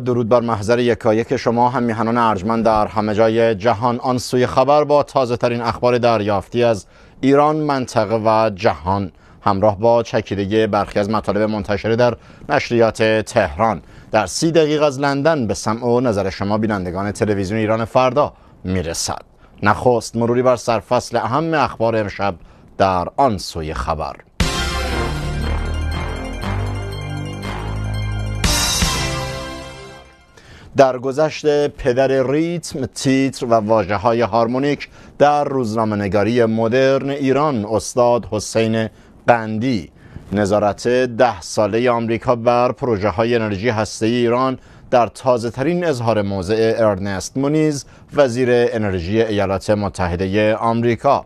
درود بر محضر یکایک شما هم میهنان ارجمند در همه جای جهان آن سوی خبر با تازه ترین اخبار دریافتی از ایران منطقه و جهان همراه با چکیده برخی از مطالب منتشره در نشریات تهران در سی دقیقه از لندن به سمع و نظر شما بینندگان تلویزیون ایران فردا میرسد نخست مروری بر سرفصل اهم اخبار امشب در آن سوی خبر در گذشت پدر ریتم، تیتر و واجه های هارمونیک در روزنامهنگاری مدرن ایران استاد حسین قندی نظارت ده ساله آمریکا بر پروژه های انرژی هسته ایران در تازه ترین اظهار موضع ارنست مونیز وزیر انرژی ایالات متحده آمریکا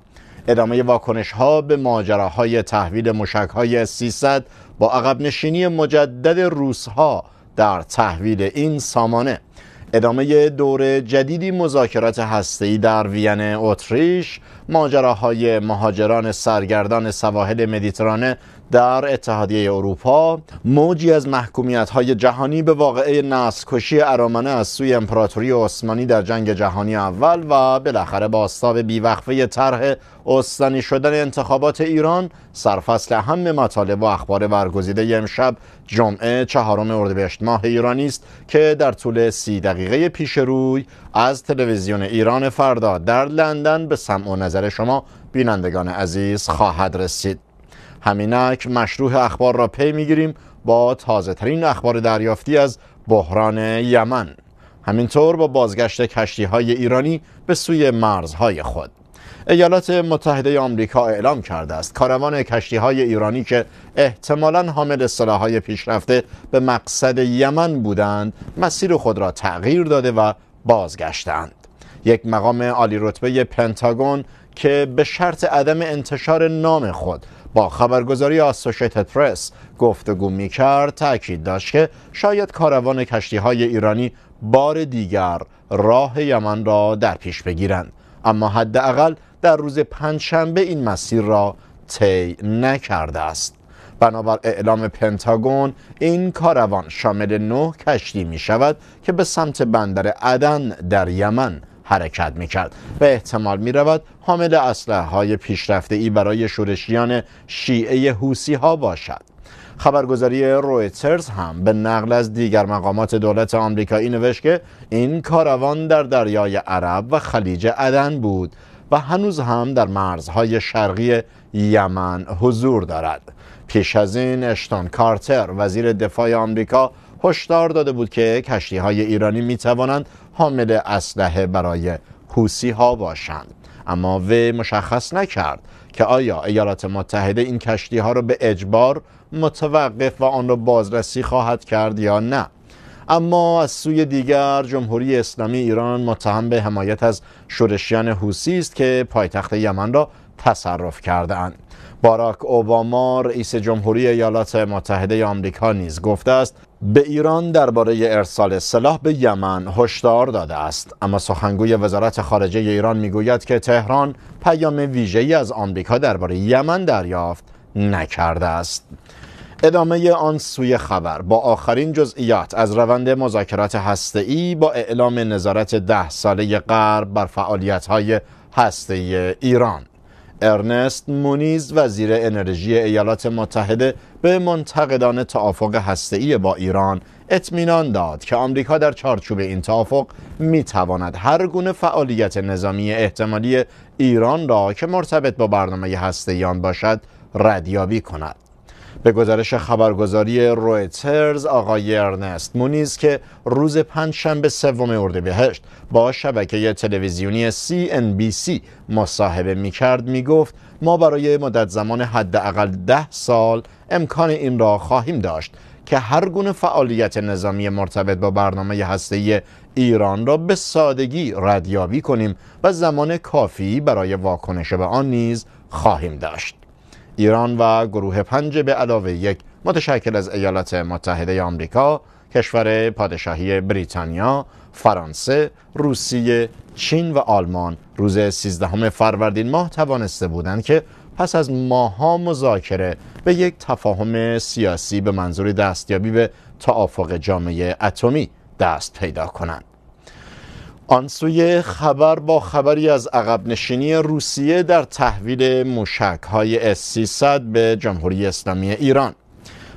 ادامه واکنش ها به ماجراهای تحویل مشک های 300 با عقب نشینی مجدد روس ها در تحویل این سامانه ادامه دور جدیدی مذاکرات هسته‌ای در وین اتریش ماجراهای مهاجران سرگردان سواحل مدیترانه در اتحادیه اروپا موجی از محکومیت های جهانی به واقعه نسل کشی ارامنه از سوی امپراتوری عثمانی در جنگ جهانی اول و بالاخره باستاب بیوقفه طرح استانی شدن انتخابات ایران سرفصل اهم مطالب و اخبار برگزیده امشب جمعه چهارم اردیبهشت ماه ایرانی است که در طول سی دقیقه پیش روی از تلویزیون ایران فردا در لندن به سمع و نظر شما بینندگان عزیز خواهد رسید همینک مشروع اخبار را پی میگیریم با تازه ترین اخبار دریافتی از بحران یمن همینطور با بازگشت کشتی های ایرانی به سوی مرزهای خود ایالات متحده آمریکا اعلام کرده است کاروان کشتی های ایرانی که احتمالا حامل های پیشرفته به مقصد یمن بودند مسیر خود را تغییر داده و بازگشتند یک مقام عالی رتبه پنتاگون که به شرط عدم انتشار نام خود با خبرگزاری آسوشیتد پرس گفتگو می کرد تاکید داشت که شاید کاروان کشتی های ایرانی بار دیگر راه یمن را در پیش بگیرند اما حداقل در روز پنجشنبه این مسیر را طی نکرده است بنابر اعلام پنتاگون این کاروان شامل نه کشتی می شود که به سمت بندر عدن در یمن حرکت میکرد و احتمال میرود حامل اسلحه های پیشرفته ای برای شورشیان شیعه حوسی ها باشد خبرگزاری رویترز هم به نقل از دیگر مقامات دولت آمریکایی نوشت که این کاروان در دریای عرب و خلیج عدن بود و هنوز هم در مرزهای شرقی یمن حضور دارد پیش از این اشتان کارتر وزیر دفاع آمریکا هشدار داده بود که کشتی های ایرانی می توانند حامل اسلحه برای حوسی ها باشند اما وی مشخص نکرد که آیا ایالات متحده این کشتی ها را به اجبار متوقف و آن را بازرسی خواهد کرد یا نه اما از سوی دیگر جمهوری اسلامی ایران متهم به حمایت از شورشیان حوسی است که پایتخت یمن را تصرف کرده اند. باراک اوباما رئیس جمهوری ایالات متحده آمریکا نیز گفته است به ایران درباره ارسال سلاح به یمن هشدار داده است اما سخنگوی وزارت خارجه ایران میگوید که تهران پیام ویژه‌ای از آمریکا درباره یمن دریافت نکرده است ادامه آن سوی خبر با آخرین جزئیات از روند مذاکرات هسته‌ای با اعلام نظارت ده ساله غرب بر فعالیت‌های هسته‌ای ایران ارنست مونیز وزیر انرژی ایالات متحده به منتقدان توافق هسته‌ای با ایران اطمینان داد که آمریکا در چارچوب این توافق میتواند هر گونه فعالیت نظامی احتمالی ایران را که مرتبط با برنامه هسته‌ای باشد ردیابی کند به گزارش خبرگزاری رویترز آقای ارنست مونیز که روز پنجشنبه سوم اردیبهشت با شبکه تلویزیونی CNBC مصاحبه می کرد می گفت ما برای مدت زمان حداقل ده سال امکان این را خواهیم داشت که هر گونه فعالیت نظامی مرتبط با برنامه ای ایران را به سادگی ردیابی کنیم و زمان کافی برای واکنش به آن نیز خواهیم داشت. ایران و گروه پنج به علاوه یک متشکل از ایالات متحده آمریکا، کشور پادشاهی بریتانیا، فرانسه، روسیه، چین و آلمان روز 13 فروردین ماه توانسته بودند که پس از ماها مذاکره به یک تفاهم سیاسی به منظور دستیابی به توافق جامعه اتمی دست پیدا کنند. آن سوی خبر با خبری از عقب نشینی روسیه در تحویل مشک های S-300 به جمهوری اسلامی ایران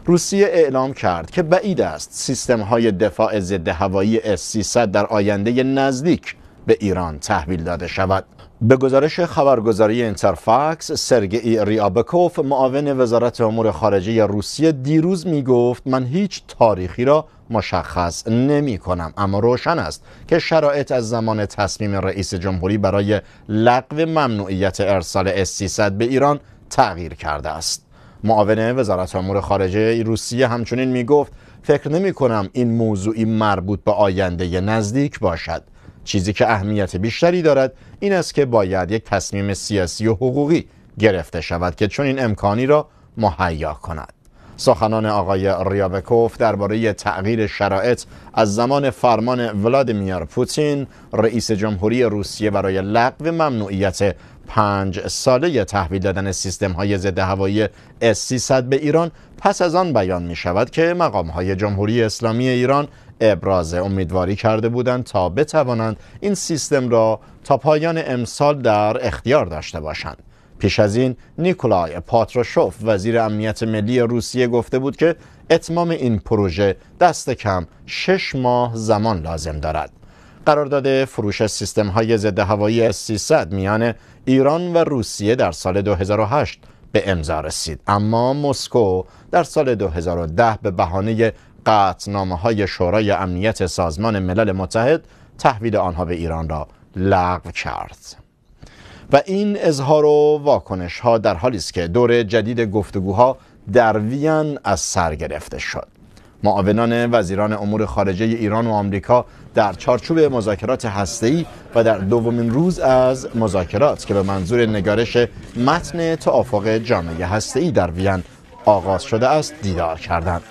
روسیه اعلام کرد که بعید است سیستم های دفاع ضد هوایی S-300 در آینده نزدیک به ایران تحویل داده شود به گزارش خبرگزاری انترفاکس سرگئی ریابکوف معاون وزارت امور خارجه روسیه دیروز می گفت من هیچ تاریخی را مشخص نمی کنم اما روشن است که شرایط از زمان تصمیم رئیس جمهوری برای لغو ممنوعیت ارسال S-300 به ایران تغییر کرده است معاون وزارت امور خارجه روسیه همچنین می گفت فکر نمی کنم این موضوعی مربوط به آینده نزدیک باشد چیزی که اهمیت بیشتری دارد این است که باید یک تصمیم سیاسی و حقوقی گرفته شود که چون این امکانی را مهیا کند سخنان آقای ریابکوف درباره تغییر شرایط از زمان فرمان ولادیمیر پوتین رئیس جمهوری روسیه برای لغو ممنوعیت پنج ساله تحویل دادن سیستم های ضد هوایی S300 به ایران پس از آن بیان می شود که مقام های جمهوری اسلامی ایران ابراز امیدواری کرده بودند تا بتوانند این سیستم را تا پایان امسال در اختیار داشته باشند پیش از این نیکولای پاتروشوف وزیر امنیت ملی روسیه گفته بود که اتمام این پروژه دست کم شش ماه زمان لازم دارد قرارداد فروش سیستم های ضد هوایی 300 میان ایران و روسیه در سال 2008 به امضا رسید اما مسکو در سال 2010 به بهانه قطنامه های شورای امنیت سازمان ملل متحد تحویل آنها به ایران را لغو کرد و این اظهار و واکنش ها در حالی است که دور جدید گفتگوها در وین از سر گرفته شد معاونان وزیران امور خارجه ایران و آمریکا در چارچوب مذاکرات هسته‌ای و در دومین روز از مذاکرات که به منظور نگارش متن توافق جامعه هسته‌ای در وین آغاز شده است دیدار کردند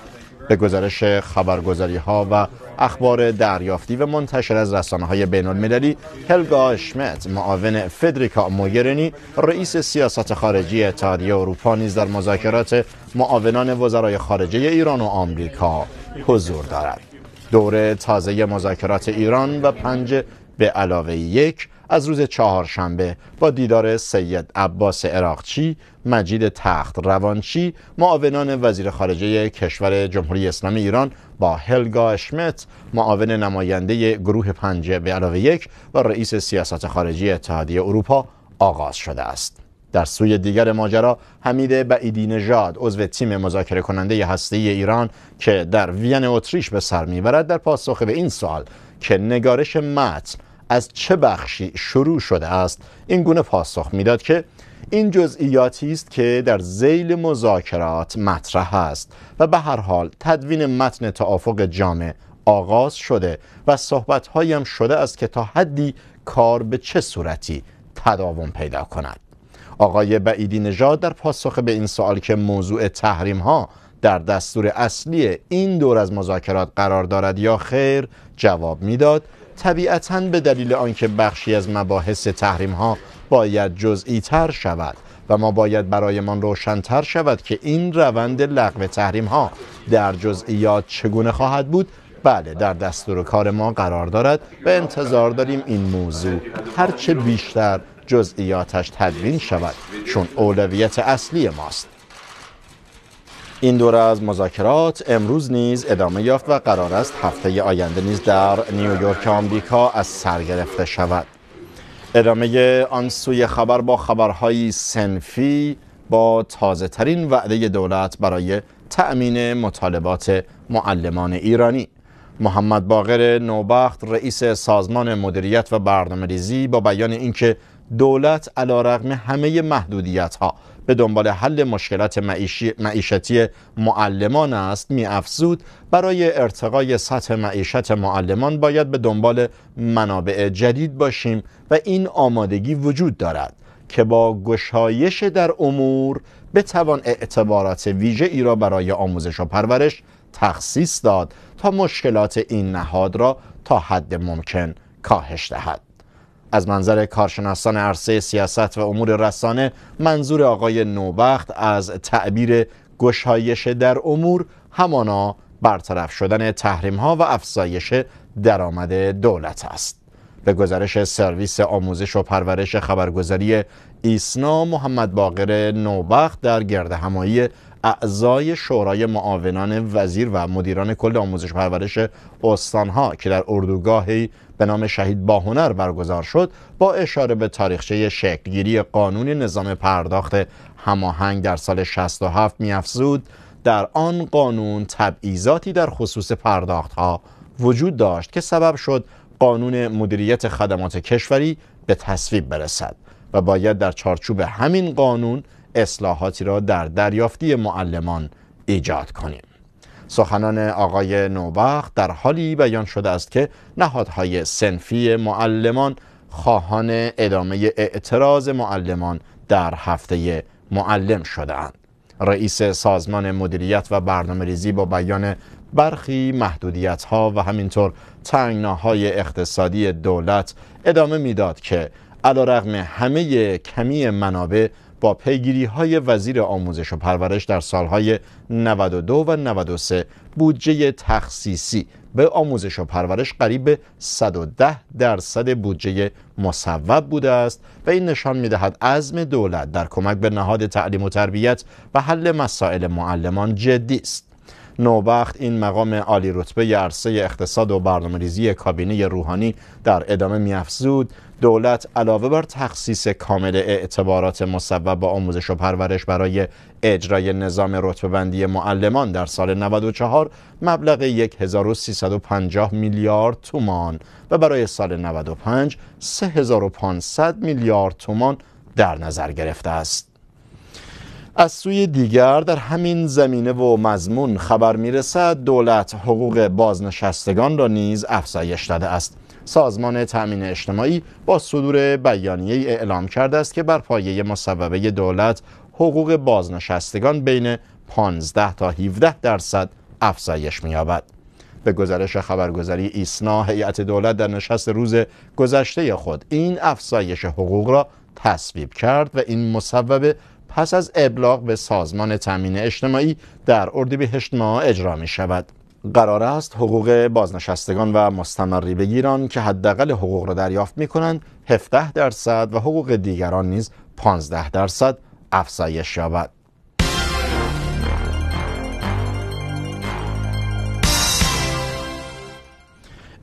به گزارش خبرگزاری ها و اخبار دریافتی و منتشر از رسانه های بین المللی هلگا شمت معاون فدریکا موگرنی رئیس سیاست خارجی اتحادیه اروپا نیز در مذاکرات معاونان وزرای خارجه ایران و آمریکا حضور دارد. دوره تازه مذاکرات ایران و پنج به علاوه یک از روز چهارشنبه با دیدار سید عباس عراقچی، مجید تخت روانچی، معاونان وزیر خارجه کشور جمهوری اسلامی ایران با هلگا اشمت، معاون نماینده گروه پنجه به علاوه یک و رئیس سیاست خارجی اتحادیه اروپا آغاز شده است. در سوی دیگر ماجرا حمید بعیدی نژاد عضو تیم مذاکره کننده هسته ایران که در وین اتریش به سر میبرد در پاسخ به این سوال که نگارش متن از چه بخشی شروع شده است این گونه پاسخ میداد که این جزئیاتی است که در زیل مذاکرات مطرح است و به هر حال تدوین متن توافق جامع آغاز شده و صحبت هایم شده است که تا حدی کار به چه صورتی تداوم پیدا کند آقای بعیدی نژاد در پاسخ به این سوال که موضوع تحریم ها در دستور اصلی این دور از مذاکرات قرار دارد یا خیر جواب میداد طبیعتا به دلیل آنکه بخشی از مباحث تحریم ها باید جزئی تر شود و ما باید برایمان روشنتر شود که این روند لغو تحریم ها در جزئیات چگونه خواهد بود بله در دستور کار ما قرار دارد و انتظار داریم این موضوع هرچه بیشتر جزئیاتش تدوین شود چون اولویت اصلی ماست این دوره از مذاکرات امروز نیز ادامه یافت و قرار است هفته آینده نیز در نیویورک آمریکا از سر گرفته شود ادامه آن سوی خبر با خبرهای سنفی با تازه ترین وعده دولت برای تأمین مطالبات معلمان ایرانی محمد باقر نوبخت رئیس سازمان مدیریت و برنامه ریزی با بیان اینکه دولت علا رقم همه محدودیت ها به دنبال حل مشکلات معیشتی معلمان است می افزود برای ارتقای سطح معیشت معلمان باید به دنبال منابع جدید باشیم و این آمادگی وجود دارد که با گشایش در امور بتوان اعتبارات ویژه ای را برای آموزش و پرورش تخصیص داد تا مشکلات این نهاد را تا حد ممکن کاهش دهد از منظر کارشناسان عرصه سیاست و امور رسانه منظور آقای نوبخت از تعبیر گشایش در امور همانا برطرف شدن تحریم ها و افزایش درآمد دولت است به گزارش سرویس آموزش و پرورش خبرگزاری ایسنا محمد باقر نوبخت در گرد همایی اعضای شورای معاونان وزیر و مدیران کل آموزش و پرورش استانها که در اردوگاهی به نام شهید باهنر برگزار شد با اشاره به تاریخچه شکلگیری قانون نظام پرداخت هماهنگ در سال 67 میافزود در آن قانون تبعیضاتی در خصوص پرداخت ها وجود داشت که سبب شد قانون مدیریت خدمات کشوری به تصویب برسد و باید در چارچوب همین قانون اصلاحاتی را در دریافتی معلمان ایجاد کنیم سخنان آقای نوبخت در حالی بیان شده است که نهادهای سنفی معلمان خواهان ادامه اعتراض معلمان در هفته معلم شدهاند. رئیس سازمان مدیریت و برنامه ریزی با بیان برخی محدودیت ها و همینطور تنگناهای اقتصادی دولت ادامه میداد که علا رغم همه کمی منابع پیگیری های وزیر آموزش و پرورش در سالهای 92 و 93 بودجه تخصیصی به آموزش و پرورش قریب 110 درصد بودجه مصوب بوده است و این نشان دهد عزم دولت در کمک به نهاد تعلیم و تربیت و حل مسائل معلمان جدی است نوبخت این مقام عالی رتبه عرصه اقتصاد و برنامه ریزی کابینه روحانی در ادامه میافزود دولت علاوه بر تخصیص کامل اعتبارات مصوب با آموزش و پرورش برای اجرای نظام بندی معلمان در سال 94 مبلغ 1350 میلیارد تومان و برای سال 95 3500 میلیارد تومان در نظر گرفته است. از سوی دیگر در همین زمینه و مضمون خبر میرسد دولت حقوق بازنشستگان را نیز افزایش داده است سازمان تأمین اجتماعی با صدور بیانیه اعلام کرده است که بر پایه مصوبه دولت حقوق بازنشستگان بین 15 تا 17 درصد افزایش می‌یابد. به گزارش خبرگزاری ایسنا هیئت دولت در نشست روز گذشته خود این افزایش حقوق را تصویب کرد و این مصوبه پس از ابلاغ به سازمان تامین اجتماعی در اردیبهشت ماه اجرا می شود قرار است حقوق بازنشستگان و مستمری بگیران که حداقل حقوق را دریافت می کنند 17 درصد و حقوق دیگران نیز 15 درصد افزایش یابد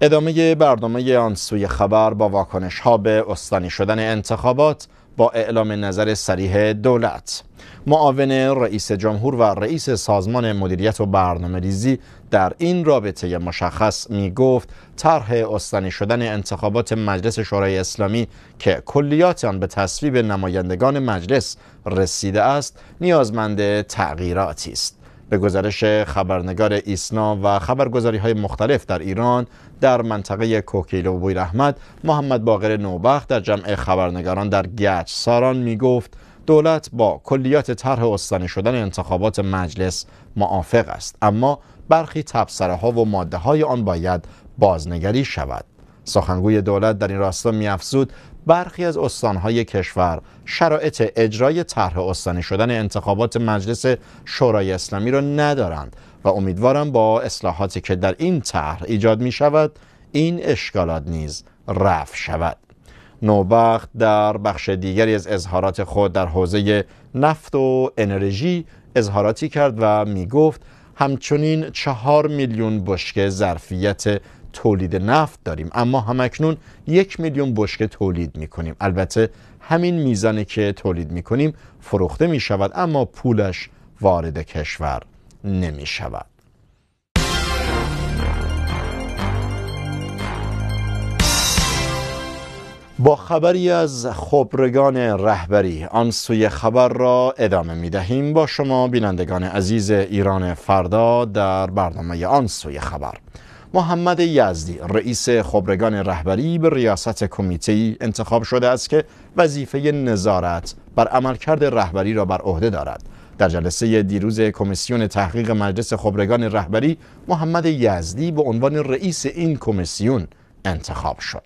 ادامه برنامه آن سوی خبر با واکنش ها به استانی شدن انتخابات با اعلام نظر سریح دولت معاون رئیس جمهور و رئیس سازمان مدیریت و برنامه ریزی در این رابطه مشخص می گفت طرح استانی شدن انتخابات مجلس شورای اسلامی که کلیات آن به تصویب نمایندگان مجلس رسیده است نیازمند تغییراتی است به گزارش خبرنگار ایسنا و خبرگزاری های مختلف در ایران در منطقه کوکیلو بوی رحمت محمد باقر نوبخت در جمع خبرنگاران در گچ ساران می گفت دولت با کلیات طرح استانی شدن انتخابات مجلس موافق است اما برخی تبصره ها و ماده های آن باید بازنگری شود سخنگوی دولت در این راستا میافزود برخی از استانهای کشور شرایط اجرای طرح استانی شدن انتخابات مجلس شورای اسلامی را ندارند و امیدوارم با اصلاحاتی که در این طرح ایجاد می شود این اشکالات نیز رفع شود نوبخت در بخش دیگری از اظهارات خود در حوزه نفت و انرژی اظهاراتی کرد و می گفت همچنین چهار میلیون بشکه ظرفیت تولید نفت داریم اما اکنون یک میلیون بشکه تولید می کنیم البته همین میزانی که تولید می کنیم فروخته می شود اما پولش وارد کشور نمی شود با خبری از خبرگان رهبری آن سوی خبر را ادامه می دهیم با شما بینندگان عزیز ایران فردا در برنامه آن سوی خبر محمد یزدی رئیس خبرگان رهبری به ریاست کمیته انتخاب شده است که وظیفه نظارت بر عملکرد رهبری را بر عهده دارد در جلسه دیروز کمیسیون تحقیق مجلس خبرگان رهبری محمد یزدی به عنوان رئیس این کمیسیون انتخاب شد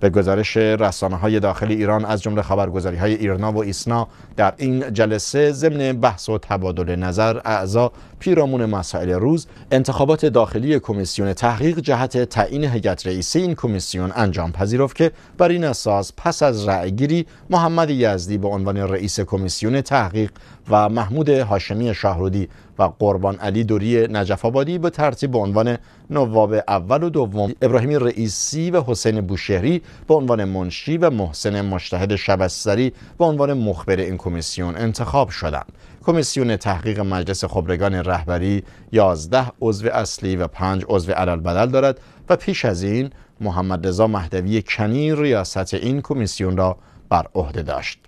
به گزارش رسانه های داخل ایران از جمله خبرگزاری های ایرنا و ایسنا در این جلسه ضمن بحث و تبادل نظر اعضا پیرامون مسائل روز انتخابات داخلی کمیسیون تحقیق جهت تعیین هیئت رئیسه این کمیسیون انجام پذیرفت که بر این اساس پس از رأیگیری محمد یزدی به عنوان رئیس کمیسیون تحقیق و محمود هاشمی شاهرودی و قربان علی دوری نجف آبادی به ترتیب به عنوان نواب اول و دوم ابراهیم رئیسی و حسین بوشهری به عنوان منشی و محسن مشتهد شبستری به عنوان مخبر این کمیسیون انتخاب شدند کمیسیون تحقیق مجلس خبرگان رهبری 11 عضو اصلی و 5 عضو علل بدل دارد و پیش از این محمد رضا مهدوی کنی ریاست این کمیسیون را بر عهده داشت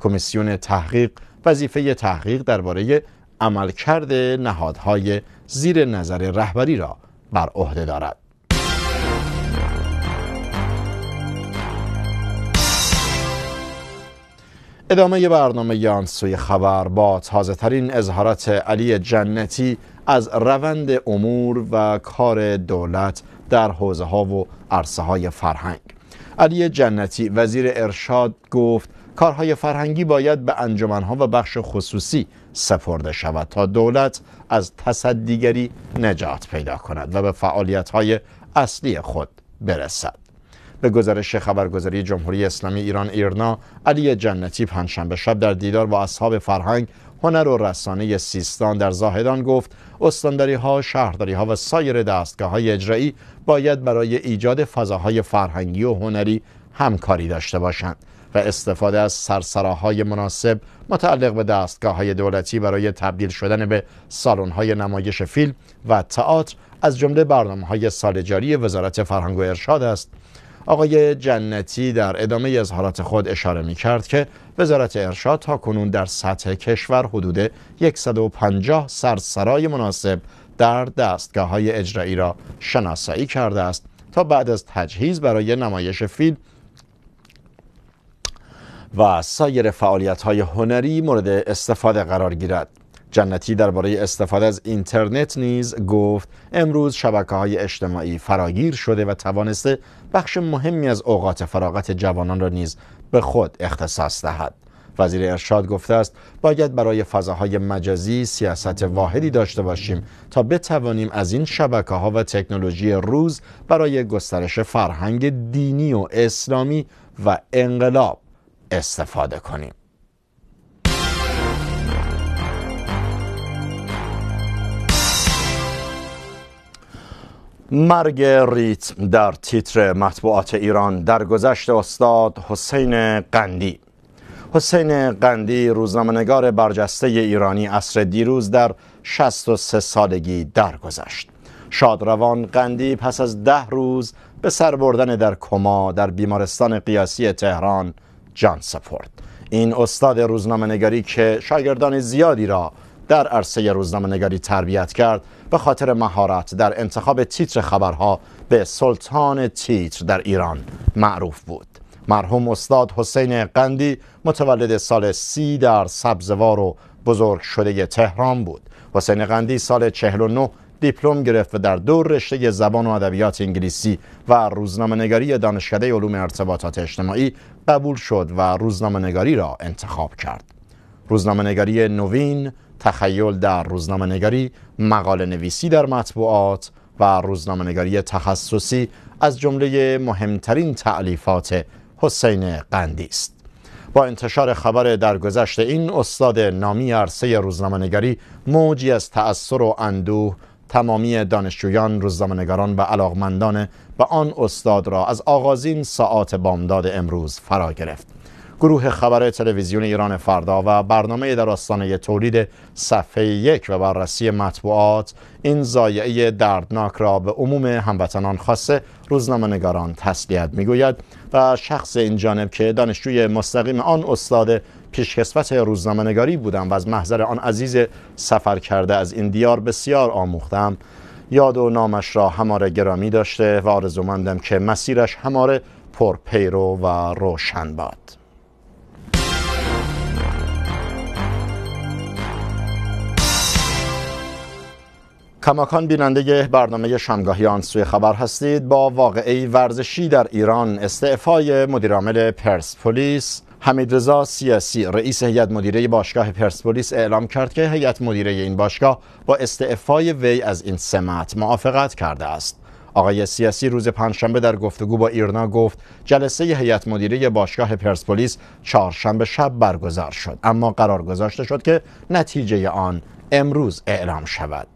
کمیسیون تحقیق وظیفه تحقیق درباره عملکرد نهادهای زیر نظر رهبری را بر عهده دارد ادامه برنامه یانسوی سوی خبر با تازهترین اظهارات علی جنتی از روند امور و کار دولت در حوزه ها و عرصه های فرهنگ علی جنتی وزیر ارشاد گفت کارهای فرهنگی باید به انجمنها و بخش خصوصی سپرده شود تا دولت از تصدیگری نجات پیدا کند و به های اصلی خود برسد به گزارش خبرگزاری جمهوری اسلامی ایران ایرنا علی جنتی پنجشنبه شب در دیدار با اصحاب فرهنگ هنر و رسانه سیستان در زاهدان گفت استانداری ها شهرداری ها و سایر دستگاه های اجرایی باید برای ایجاد فضاهای فرهنگی و هنری همکاری داشته باشند و استفاده از سرسراهای مناسب متعلق به دستگاه های دولتی برای تبدیل شدن به سالن های نمایش فیلم و تئاتر از جمله برنامه های سال جاری وزارت فرهنگ و ارشاد است آقای جنتی در ادامه اظهارات خود اشاره می کرد که وزارت ارشاد تا کنون در سطح کشور حدود 150 سرسرای مناسب در دستگاه های اجرایی را شناسایی کرده است تا بعد از تجهیز برای نمایش فیلم و سایر فعالیت های هنری مورد استفاده قرار گیرد جنتی درباره استفاده از اینترنت نیز گفت امروز شبکه های اجتماعی فراگیر شده و توانسته بخش مهمی از اوقات فراغت جوانان را نیز به خود اختصاص دهد وزیر ارشاد گفته است باید برای فضاهای مجازی سیاست واحدی داشته باشیم تا بتوانیم از این شبکه ها و تکنولوژی روز برای گسترش فرهنگ دینی و اسلامی و انقلاب استفاده کنیم مرگ ریتم در تیتر مطبوعات ایران در استاد حسین قندی حسین قندی روزنامهنگار برجسته ایرانی اصر دیروز در 63 سالگی درگذشت شادروان قندی پس از ده روز به سر بردن در کما در بیمارستان قیاسی تهران جان سپرد این استاد روزنامه‌نگاری که شاگردان زیادی را در عرصه روزنامه‌نگاری تربیت کرد به خاطر مهارت در انتخاب تیتر خبرها به سلطان تیتر در ایران معروف بود مرحوم استاد حسین قندی متولد سال سی در سبزوار و بزرگ شده تهران بود حسین قندی سال 49 دیپلم گرفت و در دو رشته زبان و ادبیات انگلیسی و روزنامه‌نگاری دانشکده علوم ارتباطات اجتماعی قبول شد و روزنامه‌نگاری را انتخاب کرد. روزنامه‌نگاری نوین تخیل در روزنامه نگاری، مقاله نویسی در مطبوعات و روزنامه تخصصی از جمله مهمترین تعلیفات حسین قندی است. با انتشار خبر در گذشت این استاد نامی عرصه روزنامهنگاری موجی از تأثیر و اندوه تمامی دانشجویان، روزنامه‌نگاران و علاقمندان به آن استاد را از آغازین ساعات بامداد امروز فرا گرفت. گروه خبر تلویزیون ایران فردا و برنامه در آستانه تولید صفحه یک و بررسی مطبوعات این زایعه دردناک را به عموم هموطنان خاصه روزنامه نگاران تسلیت میگوید و شخص این جانب که دانشجوی مستقیم آن استاد پیشکسوت روزنامه نگاری بودم و از محضر آن عزیز سفر کرده از این دیار بسیار آموختم یاد و نامش را هماره گرامی داشته و آرزومندم که مسیرش هماره پیرو و روشن باد کماکان بیننده برنامه آن سوی خبر هستید با واقعی ورزشی در ایران استعفای مدیرعامل پرسپولیس رزا سیاسی رئیس هیئت مدیره باشگاه پرسپولیس اعلام کرد که هیئت مدیره این باشگاه با استعفای وی از این سمت موافقت کرده است آقای سیاسی روز پنجشنبه در گفتگو با ایرنا گفت جلسه هیئت مدیره باشگاه پرسپولیس چهارشنبه شب برگزار شد اما قرار گذاشته شد که نتیجه آن امروز اعلام شود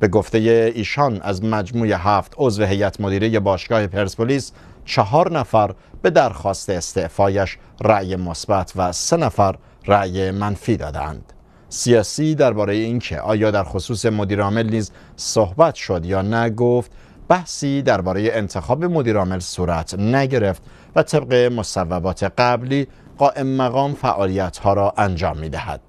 به گفته ایشان از مجموع هفت عضو هیئت مدیره باشگاه پرسپولیس چهار نفر به درخواست استعفایش رأی مثبت و سه نفر رأی منفی دادند. سیاسی درباره اینکه آیا در خصوص مدیرعامل نیز صحبت شد یا نه گفت بحثی درباره انتخاب مدیرعامل صورت نگرفت و طبق مصوبات قبلی قائم مقام فعالیت ها را انجام می دهد.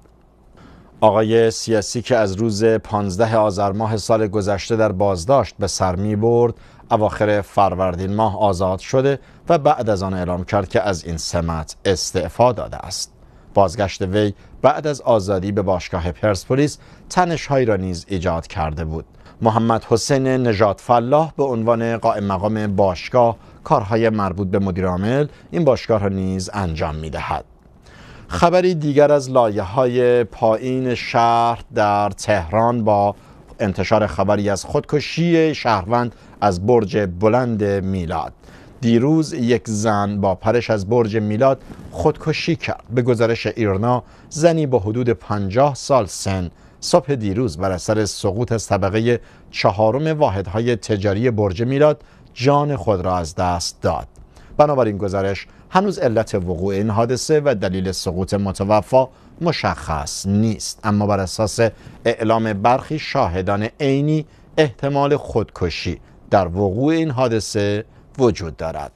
آقای سیاسی که از روز 15 آذر ماه سال گذشته در بازداشت به سر می برد اواخر فروردین ماه آزاد شده و بعد از آن اعلام کرد که از این سمت استعفا داده است بازگشت وی بعد از آزادی به باشگاه پرسپولیس تنشهایی را نیز ایجاد کرده بود محمد حسین نجات فلاح به عنوان قائم مقام باشگاه کارهای مربوط به مدیرعامل این باشگاه را نیز انجام می دهد. خبری دیگر از لایه های پایین شهر در تهران با انتشار خبری از خودکشی شهروند از برج بلند میلاد دیروز یک زن با پرش از برج میلاد خودکشی کرد به گزارش ایرنا زنی با حدود 50 سال سن صبح دیروز بر اثر سقوط از طبقه چهارم واحدهای تجاری برج میلاد جان خود را از دست داد بنابراین گزارش هنوز علت وقوع این حادثه و دلیل سقوط متوفا مشخص نیست اما بر اساس اعلام برخی شاهدان عینی احتمال خودکشی در وقوع این حادثه وجود دارد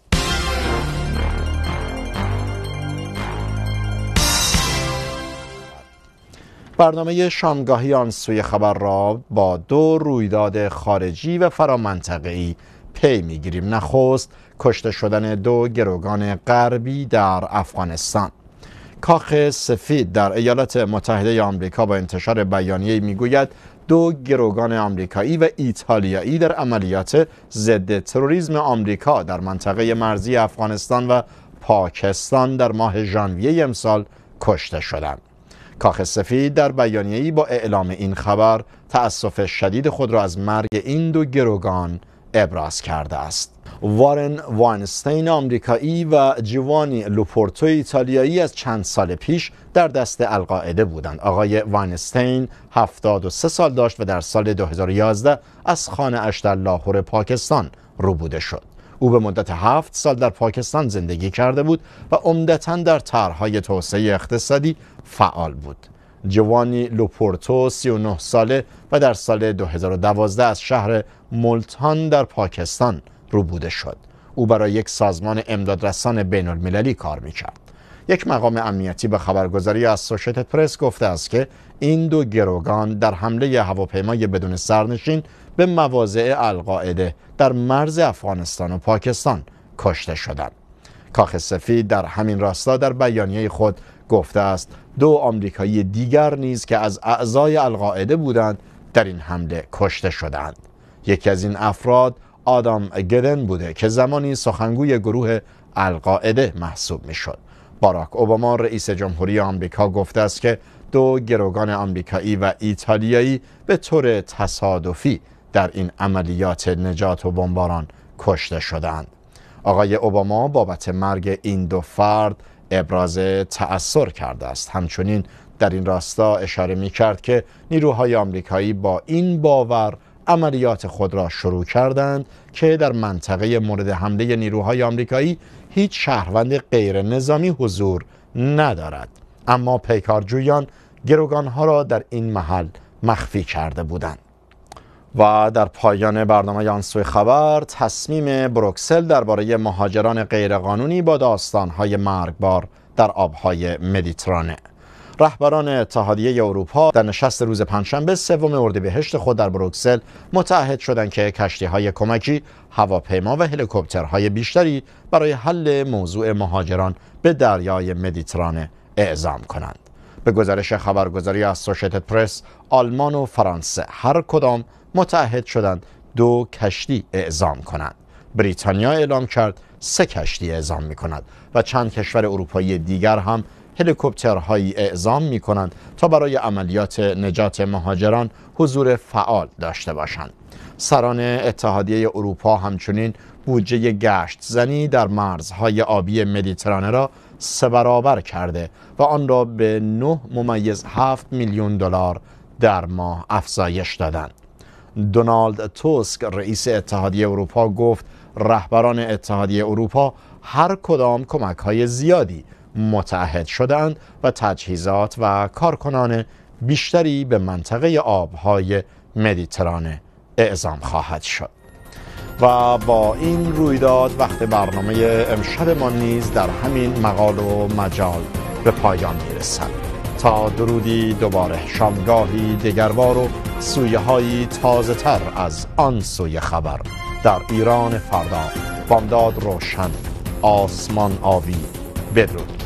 برنامه شامگاهی آن سوی خبر را با دو رویداد خارجی و فرامنطقه‌ای پی میگیریم نخست کشته شدن دو گروگان غربی در افغانستان کاخ سفید در ایالات متحده آمریکا با انتشار بیانیه میگوید دو گروگان آمریکایی و ایتالیایی در عملیات ضد تروریسم آمریکا در منطقه مرزی افغانستان و پاکستان در ماه ژانویه امسال کشته شدند. کاخ سفید در بیانیه‌ای با اعلام این خبر تأسف شدید خود را از مرگ این دو گروگان ابراز کرده است وارن واینستین آمریکایی و جوانی لوپورتو ایتالیایی از چند سال پیش در دست القاعده بودند. آقای واینستین 73 سال داشت و در سال 2011 از خانه اش در لاهور پاکستان روبوده شد. او به مدت هفت سال در پاکستان زندگی کرده بود و عمدتا در طرحهای توسعه اقتصادی فعال بود. جوانی لوپورتو 39 ساله و در سال 2012 از شهر ملتان در پاکستان روبوده شد او برای یک سازمان امدادرسان بین المللی کار می کرد یک مقام امنیتی به خبرگزاری سوشت پرس گفته است که این دو گروگان در حمله هواپیمای بدون سرنشین به مواضع القاعده در مرز افغانستان و پاکستان کشته شدند کاخ سفید در همین راستا در بیانیه خود گفته است دو آمریکایی دیگر نیز که از اعضای القاعده بودند در این حمله کشته شدند یکی از این افراد آدام گدن بوده که زمانی سخنگوی گروه القاعده محسوب میشد باراک اوباما رئیس جمهوری آمریکا گفته است که دو گروگان آمریکایی و ایتالیایی به طور تصادفی در این عملیات نجات و بمباران کشته شدند آقای اوباما بابت مرگ این دو فرد ابراز تأثیر کرده است همچنین در این راستا اشاره می کرد که نیروهای آمریکایی با این باور عملیات خود را شروع کردند که در منطقه مورد حمله نیروهای آمریکایی هیچ شهروند غیر نظامی حضور ندارد اما پیکارجویان گروگانها را در این محل مخفی کرده بودند و در پایان برنامه آن سوی خبر تصمیم بروکسل درباره مهاجران غیرقانونی با داستانهای مرگبار در آبهای مدیترانه رهبران اتحادیه اروپا در نشست روز پنجشنبه سوم اردیبهشت خود در بروکسل متعهد شدند که کشتی های کمکی، هواپیما و هلیکوپترهای بیشتری برای حل موضوع مهاجران به دریای مدیترانه اعزام کنند. به گزارش خبرگزاری اسوشیتد پرس آلمان و فرانسه هر کدام متحد شدند دو کشتی اعزام کنند بریتانیا اعلام کرد سه کشتی اعزام می کند و چند کشور اروپایی دیگر هم هلیکوپترهایی اعزام می کنند تا برای عملیات نجات مهاجران حضور فعال داشته باشند. سران اتحادیه اروپا همچنین بودجه گشت زنی در مرزهای آبی مدیترانه را سه برابر کرده و آن را به 9 ممیز 7 میلیون دلار در ماه افزایش دادند. دونالد توسک رئیس اتحادیه اروپا گفت رهبران اتحادیه اروپا هر کدام کمک های زیادی متعهد شدند و تجهیزات و کارکنان بیشتری به منطقه آبهای مدیترانه اعزام خواهد شد. و با این رویداد وقت برنامه ما نیز در همین مقال و مجال به پایان میرسد تا درودی دوباره شامگاهی دگروار و سویه هایی تازه تر از آن سوی خبر در ایران فردا بامداد روشن آسمان آوی بدرود